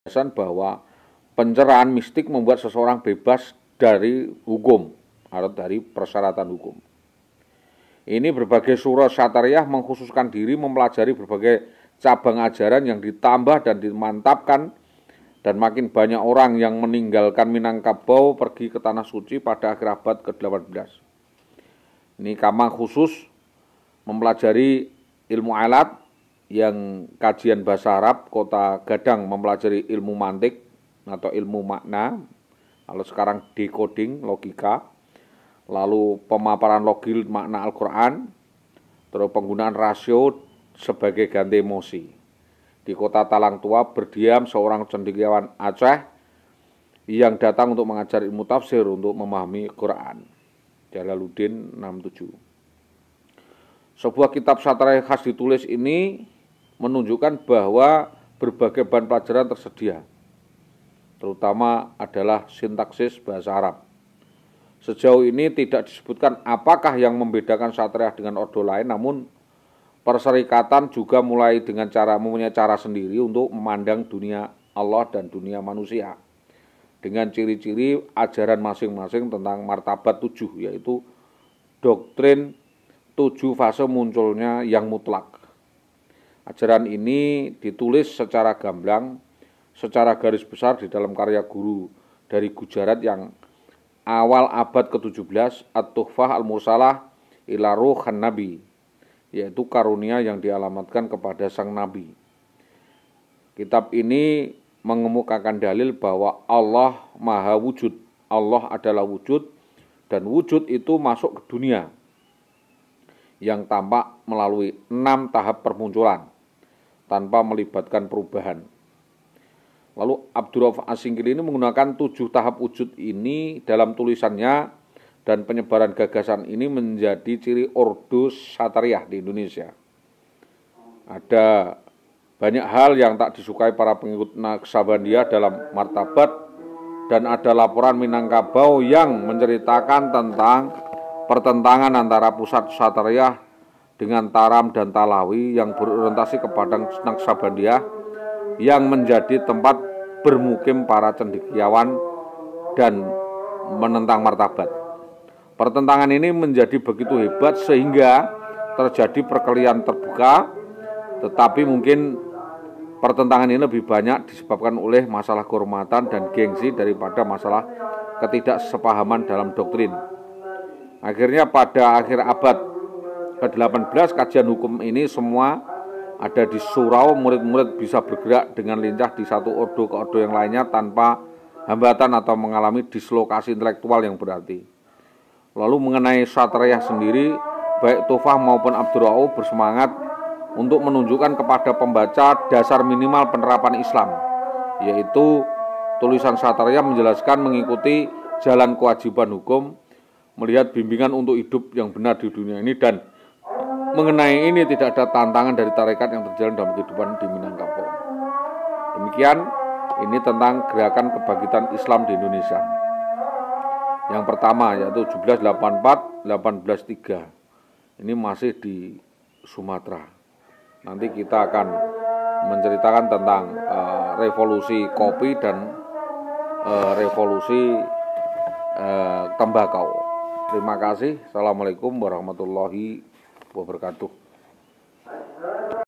penjelasan bahwa pencerahan mistik membuat seseorang bebas dari hukum atau dari persyaratan hukum. Ini berbagai surah syatariah mengkhususkan diri mempelajari berbagai cabang ajaran yang ditambah dan dimantapkan dan makin banyak orang yang meninggalkan Minangkabau pergi ke Tanah Suci pada akhir abad ke-18. Ini kamang khusus mempelajari ilmu alat, yang kajian bahasa Arab kota Gadang mempelajari ilmu mantik atau ilmu makna lalu sekarang decoding logika lalu pemaparan logil makna Al-Quran terus penggunaan rasio sebagai ganti emosi di kota Talang Tua berdiam seorang cendekiawan Aceh yang datang untuk mengajar ilmu tafsir untuk memahami Quran Jalaluddin 67 sebuah kitab sastra khas ditulis ini menunjukkan bahwa berbagai bahan pelajaran tersedia, terutama adalah sintaksis bahasa Arab. Sejauh ini tidak disebutkan apakah yang membedakan Satria dengan Ordo lain, namun perserikatan juga mulai dengan cara mempunyai cara sendiri untuk memandang dunia Allah dan dunia manusia dengan ciri-ciri ajaran masing-masing tentang martabat tujuh, yaitu doktrin tujuh fase munculnya yang mutlak Ajaran ini ditulis secara gamblang, secara garis besar di dalam karya guru dari Gujarat yang awal abad ke-17 At-Tuhfah Al-Mursalah ila Nabi yaitu karunia yang dialamatkan kepada sang nabi. Kitab ini mengemukakan dalil bahwa Allah Maha Wujud. Allah adalah wujud dan wujud itu masuk ke dunia yang tampak melalui enam tahap permunculan tanpa melibatkan perubahan. Lalu Abdurrahman Asingkil ini menggunakan tujuh tahap wujud ini dalam tulisannya dan penyebaran gagasan ini menjadi ciri ordo satariah di Indonesia. Ada banyak hal yang tak disukai para pengikut Naksabandia dalam martabat dan ada laporan Minangkabau yang menceritakan tentang pertentangan antara pusat Satariah dengan Taram dan Talawi yang berorientasi ke Padang Naksabandia yang menjadi tempat bermukim para cendekiawan dan menentang martabat. Pertentangan ini menjadi begitu hebat sehingga terjadi perkelian terbuka tetapi mungkin pertentangan ini lebih banyak disebabkan oleh masalah kehormatan dan gengsi daripada masalah ketidaksepahaman dalam doktrin. Akhirnya pada akhir abad ke-18 kajian hukum ini semua ada di surau murid-murid bisa bergerak dengan lincah di satu ordo ke ordo yang lainnya tanpa hambatan atau mengalami dislokasi intelektual yang berarti. Lalu mengenai satria sendiri, baik Tufah maupun Abdurrahu bersemangat untuk menunjukkan kepada pembaca dasar minimal penerapan Islam, yaitu tulisan satria menjelaskan mengikuti jalan kewajiban hukum, melihat bimbingan untuk hidup yang benar di dunia ini dan mengenai ini tidak ada tantangan dari tarekat yang berjalan dalam kehidupan di Minangkabau. Demikian ini tentang gerakan kebangkitan Islam di Indonesia. Yang pertama yaitu 1784 183. Ini masih di Sumatera. Nanti kita akan menceritakan tentang uh, revolusi kopi dan uh, revolusi uh, tembakau. Terima kasih. Assalamualaikum warahmatullahi wabarakatuh.